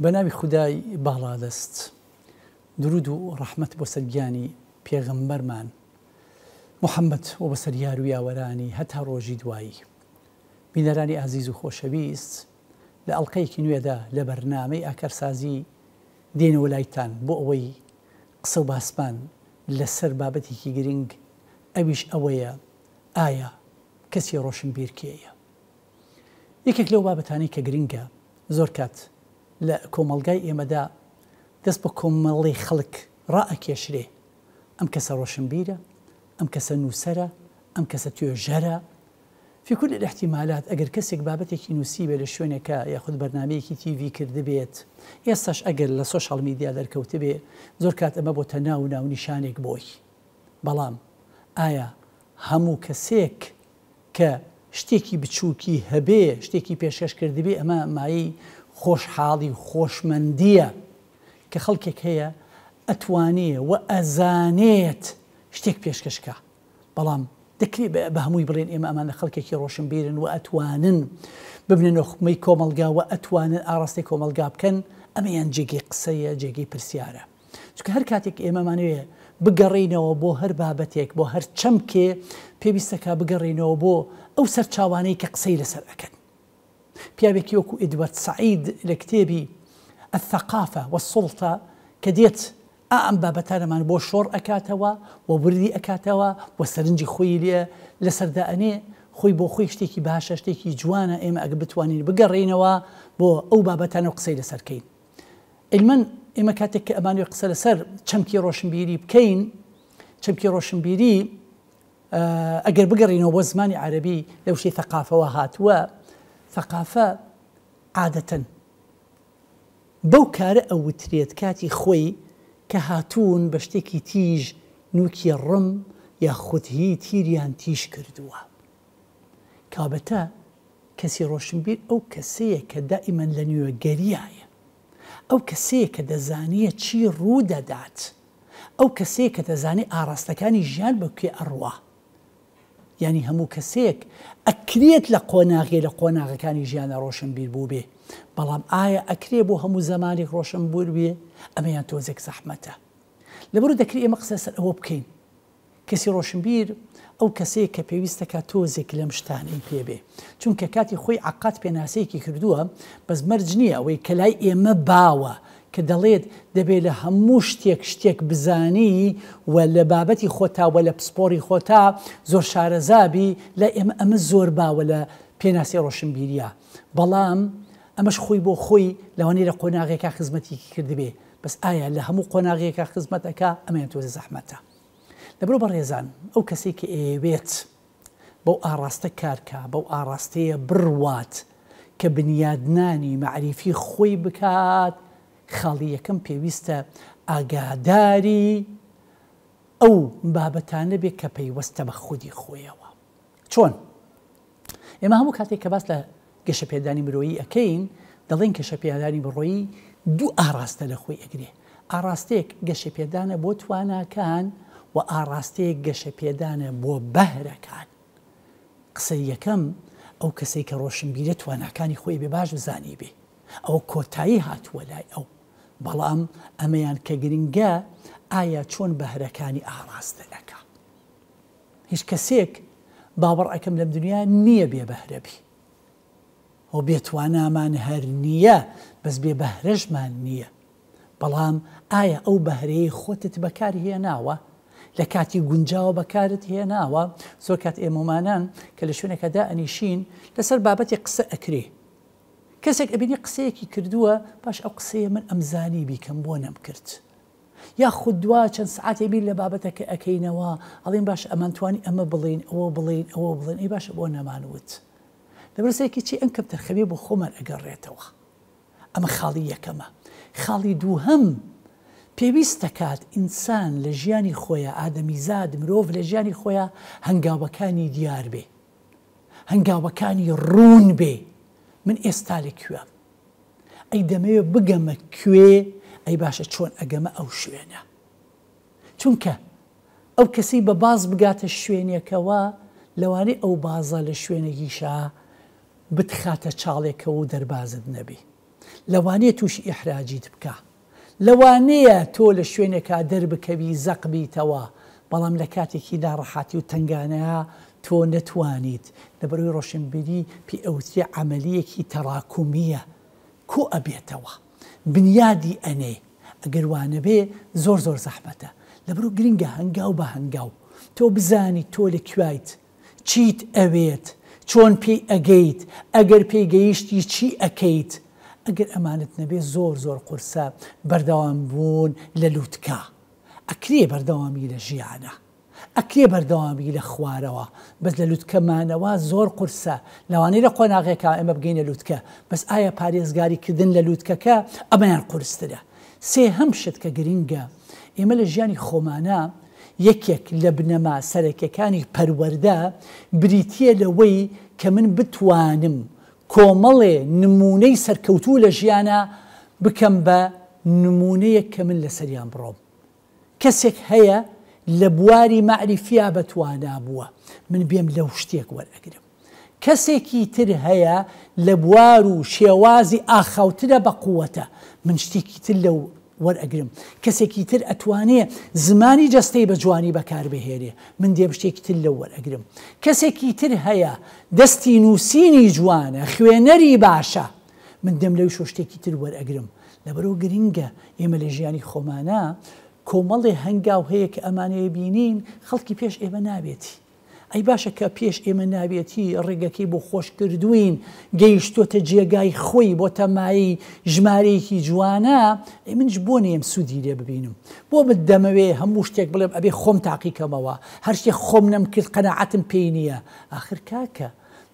بە ناوی خدای باڵادەست درود و ڕحمت بۆ سەرگیانی پێغەمبەرمان محەممەد و بە سەریار و یاوەرانی هەتا ڕۆژی دوایی بینەرانی ئازیز و خۆشەویست لە ئەڵلقەیەکی نوێدا لە بەرنامەی ئاکەرسازی دێنەوە لایتان بۆ ئەوەی قسە و باسمان لەسەر بابەتێکی گرنگ ئەویش ئەوەیە ئایا کەسی ڕۆشن بیرکێیە یەکێک لەو بابەتانی کە گرنگە زۆر کات لە کۆمەلگای ئێمەدا دەست بە کۆمەڵی خەڵک ڕائەکێشرێ ئەم کەسە ڕۆشنبیرە ئەم کەسە نووسرە ئەم کەسە توێژەرە في كل الاحتمالات ئەگەر کەسێک بابەتێکی نووسی بێ لە شوێنێکە یاخود بەرنمەیەکی تیوی کرده بێت ئێستاش ئەگەر لە سوۆشال میدیا دەرکەوتە بێ زۆر کات ئەمە بۆ تەناو ناونیشانێک بۆی بەڵام ئایا هەموو کەسێک کە شتێکی بچووکی هەبێ شتێکی پێشەش کردبێ ئەمە مایی خۆشحاڵی خۆشمەندیە کە خەڵکێک هەیە ئەتوانێ و ئەزانێت شتێک پێشکەشکە بەڵام دەکرێت بە هەمووی بڵێن ئێمە ئەمانە خەڵکێکی ڕۆشن بیرن و ئەتوانن ببنن نخمەی کۆمەلگا و ئەتوانن ئاراستی کۆمەلگا بکەن ئەمەیان جێگی قسەیە جێگی پرسیارە چکە هەر کاتێک ئێمەمانوێ بگەڕینەوە بۆ هەر بابەتێک بۆ هەر چەمکێ پێویستەکە بگەڕینەوە بۆ ئەو سەرچاوانەی کە قسەی لەسەر ئەەکەن بيابك كيوكو إدوارد سعيد لكتابي الثقافة والسلطة كديت ئەم بابەتانەمان بۆ شۆڕ ئەکاتەوە و وردی ئەکاتەوە و سەرنجی خۆی خوي بو خوي شتيكي باشا شتيكي جوانا إما أقبتواني بقرينوا بو أو بتوانین بگەڕێنەوە بۆ ئەو بابەتانە قسەی لەسەرکەین. ئەلمەن ئێمە کاتێک کە ئەمانوی قسە لەسەر چەمکی ڕۆشنبیری بکەین چەمکی ڕۆشنبیری ئەگەر بگەڕینەوە بۆ زمانی عربی لەو ثقافە عادەتەن بەو کارە ئەوترێت کاتی خۆی کە هاتوون بە شتێکی تیژ نوکی ڕم یا خوتهی تیریان تیش کردووە کابەتە کەسی ڕۆشنبیر ئەو کەسەیە کە دائیمەن لە نوێ گەریایە ئەو کەسەیە کە دەزانیە چی ڕوو دەدات ئەو کەسەیە کە دەزانێت ئاراستەکانی ژیان بەکوێ ئەڕوا ینی هەموو کەسێک ئەکرێت لە قۆناغێ لە قۆناغەکانی ژیانە ڕۆشن بیر بوو بێ بەڵام ئایا ئەکرێ بۆ هەموو زمانی ڕۆشن بور بێ ئەمەیان تۆزێک زەحمەتە لەبرو دەکری ئێمە قسە سەر ئەوە بکەین کەسی ڕۆشنبیر ئەو کەسەیە کە پێویستەکە تۆزێک لەم شتانەی پێبێ چونکە کاتی خۆی عقات پێناسەیەکی کردووە بەزمەرج نییە ئەوەی کەلای ئێمە باوە کە دەڵێت دەبێت لە هەموو شتێک شتێک بزانی و لە بابەتی خۆتا و لە پسپۆری خۆتا زۆر شارەزابی لە ئێمە ئەمە زۆر باوە لە پێناسی ڕۆشنبیریە بەڵام ئەمەش خۆی بۆ خۆی لەوانەیە لە قۆناغێکا خزمەتی کردبێ بەس ئایا لە هەموو قۆناغێکا خزمەتەکە ئەمەیان تۆزە زەحمەتە لەبرو بە ڕێزان ئەو کەسی کە ئێوێت بەو ئاراستە کارکە بەو ئاراستەیە بڕوات کە بنیادنانی معریفی خۆی بکات خاڵی یەکەم پێویستە ئاگاداری ئەو بابەتانە بێ کە پەیوەستە بە خودی خۆیەوە چۆن ئێمە هەموو کاتێک کە باس لە گەشە پێدانی مرۆیی ئەەکەین دەڵێن کەشە پێدانی بڕۆیی دوو ئاراستە لە خۆی ئەگرێ ئاراستەیەک گەشە پێدانە بۆ تواناکان و ئاراستەیەک گەشە پێدانە بۆ بەهرەکان قسەی یەکەم ئەو کەسێک کە ڕۆشنبیرە تواناکانی خۆی بێ باش بزانی بێ ئەو کۆتایی هاتووە لای ئەو بەڵام ئەمەیان کە گرنگە ئایا چۆن بەهرەکانی ئاڕاستە ئەەکە هیچ کەسێک باوەڕ ئەەکەم لەم دنیا نییە بێ بەهرەبی ئەو بێتوانامان هەر نییە بەس بێ بەهرەشمان نییە بەڵام ئایا ئەو بەهرەیە خۆتت بەکار هێناوە لە کاتی گونجاوە بەکارت هێناوە سۆکات ئێمەمانان کە لە شوێنەکەدا ئەنیشین لەسەر بابەتی قسە ئەکرێ کەسێک ئەبینی قسەیەکی کردووە باش ئەو قسەیە من ئەمزانی بیکەم بۆ نەم کرد. یا خود دوا چەند سعاتێ بیر لە بابەتەکە ئەەکەینەوە ئەڵین باش ئەمانتوانی ئەمە بڵین ئەوە بڵین ئەوە بڵێن ئی باشە بۆ نەمانوت. دەبرسێکی چی ئەنکەم تەرخەمی بۆ خۆمان ئەگەڕێتەوە. ئەمە خاڵی یەکەمە. خاڵی دوو هەم پێویستەکات ئینسان لە ژیانی خۆیە ئادەمیزاد مرۆڤ لە ژیانی خۆیە هەنگاوەکانی دیار بێ. هەنگاوەکانی ڕوون بێ. من ئێستا لە کوێم ئەی دەمەوێت بگەمە کوێ ئەی باشە چۆن ئەگەمە ئەو شوێنە چونکە ئەو کەسی بە باز بگاتە شوێنێکەوە لەوانەی ئەو بازە لە شوێنێکیشا بتخاتە چاڵێکەوە و دەربازت نەبی لەوانەیە تووشی ئیحراجیت بکە لەوانەیە تۆ لە شوێنێکا دەربکەوی زەقبیتەوە بەڵام لە کاتێکی داڕەحاتی و تنگانەیە تۆ نەتوانیت لەبەروی ڕۆشنبیری پی ئەوتری عملیەکی تەراکومیە کۆ ئەبێتەوە بنیادی ئەنێ ئەگەروانە بێ زۆر زۆر زەحمەتە لەبەر و گرنگە هەنگاو بە هەنگاو تۆ بزانی تۆ لە کویت چیت ئەوێت چۆن پێی ئەگەیت ئەگەر پێی گەیشتی چی ئەکەیت ئەگەر ئەمانت نەبێ زۆر زۆر قورسە بەردەوام بوون لە لووتکە ئەکرێ بەردەوامی لە ژیانە. ئەکرێ بەردەوامی لە خوارەوە بەس لە لوتکەمانەوە زۆر قورسە لەوانەی لە قۆناغێکا ئەمە بگەینە لوتکە بەس ئایا پارێزگاریکردن لە لوتکەکە ئەمەیان قورسترە سێ هەم شت کە گرینگە ئێمە لە ژیانی خۆمانە یەکێک لە بنەما سەرەکەکانی پەروەەردە بریتە لەوەی کە من بتوانم کۆمەڵێ نمونەی سەرکەوتوو لە ژیانە بکەم بە نمونەیەک کە من لە سەریان بڕۆم کەسێک هەیە لە بواری معریفیا بەتوانا بووە من بێم لەو شتێک وەرەگرم کەسێکی تر هەیە لە بوار و شێوازی ئاخەوترە بە قووەتە من شتێکی تر لەو وەرەگرم کەسێکی تر ئەتوانێ زمانی جەستەی بە جوانی بەکار بهێرێ من دێم شتێکی تر لەو وەرەگرم کەسێکی تر هەیە دەستی نووسینی جوانە خوێنەری باشە من دەم لەو شۆشتێکی تر وەرەگرم لەبەرەوە گرینگە ئێمە لە ژیانی خۆمانە کۆمەڵی هەنگاو هەیە کە ئەمانەیە بینین خەڵکی پێش ئێمە نابێتی ئەی باشە کە پێش ئێمە نابێتی ڕێگەکەی بۆ خۆش کردوین گەیشتۆتە جێگای خۆی بۆ تەمایی ژمارەیەکی جوانە ئەی منش بۆ نێم سوودی لێ ببینم بۆ من دەمەوێ هەموو شتێک بڵێم ئەبێ خۆم تاقیکەمەوە هەرشتێک خۆم نەم کرد قەنەعاتم پێی نییە آخر کاکە.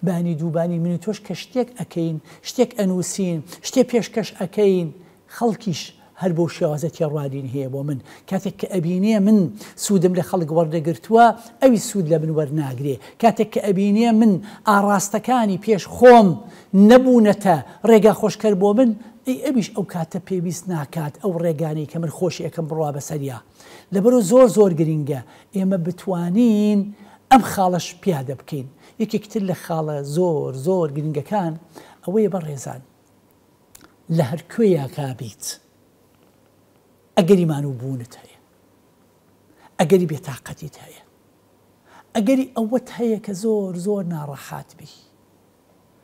بانی دووبانی منی تۆش کە شتێک ئەەکەین شتێک ئەنووسین شتێک پێشکەش ئەەکەین خەڵکیش هەر بۆ شێوازەتی ڕوادین هەیە بۆ من کاتێک کە ئەبینێ من سوودم لە خەڵک وەردەگرتووە ئەوی سوود لە من وەرناگرێ کاتێک کە ئەبینێ من ئاراستەکانی پێش خۆم نەبوونەتە ڕێگا خۆشکەر بۆ من ئەویش ئەو کاتە پێویست ناکات ئەو ڕێگانی کە من خۆشی یەکەم بڕوا بەسەریا لەبەرۆ زۆر زۆر گرینگە ئێمە بتوانین ئەم خاڵەش پیادە بکەین یەکێکتر لە خاڵە زۆر زۆر گرنگەکان ئەوەیە بە ڕێزان لە هەر کوێ یاکبیت. اگری منو بونت هی، اگری بی تعقدیت هی، اگری آوت هی که زور زور ناراحت بی.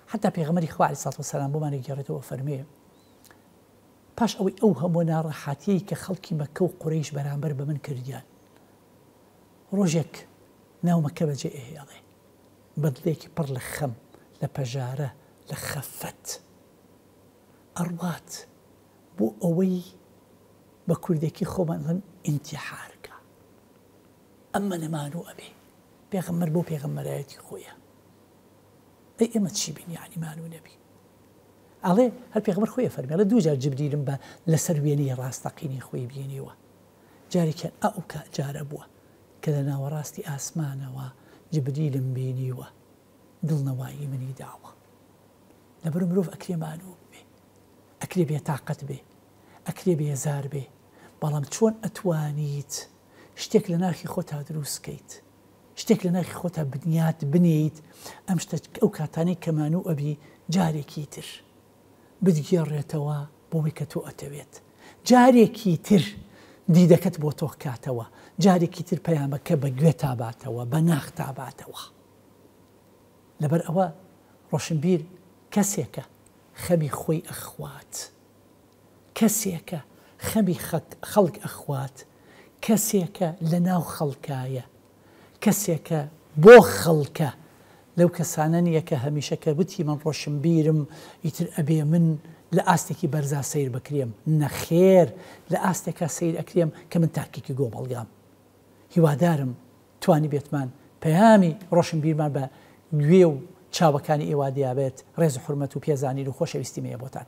حتی پیغمبری خواهی صلی الله علیه و سلم بود من گیرت او فرمی. پس اوی آوها من ناراحتی که خلقی مکو قریش برانبر به من کردیان. رجک ناو مکه بجایه اذی. بدلیک پر لخم لپجاره لخفت. آروات بو أوي خو خوان لن انتحارك أما نمانو أبي بيغمر بو بيغمر آياتي خويا أي إما بين يعني مانو نبي علي هل بيغمر خويا فرمي على دو جار جبريل با لسرويني راستقيني خويا بيني و جاري كان أوكا جاربوا كلنا وراستي آسمانا وجبريل بيني و دلنا واي مني دعوة نبرم روف أكري مانو بي أكري بي طاقت بي ئەکرێ بێزار بێ بەڵام چۆن ئەتوانیت شتێک لە ناخی خۆتا دروستکەیت شتێک لە ناخی خۆتا بنیات بنیت ئەم شتە ئەو کاتانی کەمان و ئەبی جارێکی تر بگێڕێتەوە بۆی کە تۆ ئەتەوێت جارێکی تر دیدەکەت بۆ تۆخ کاتەوە جارێکی تر پەیامەکە بە گوێ تاباتەوە بە ناخ تاباتەوە لەبەر ئەوە ڕۆشنبیر کەسێکە خەمی خۆی ئەخوات. کەسێکە خەمی خەڵک ئەخوات کەسێکە لە ناو خەڵکایە کەسێکە بۆ خەڵکە لەو کەسانە نیە کە هەمیشەکە بتی من ڕۆشم بیرم ئیتر ئەبێ من لە ئاستێکی بەرزا سیر بکرێم نەخێر لە ئاستێکە سیر ئەکرێم کە من تاکێکی گۆبەڵگام هیوادارم توانی بێتمان پەیامی ڕۆشن بیرمان بە گوێ و چاوەکانی ئێوادیابێت ڕێز حرمەت و پێزانین و خۆشەویستیمەیە بۆتان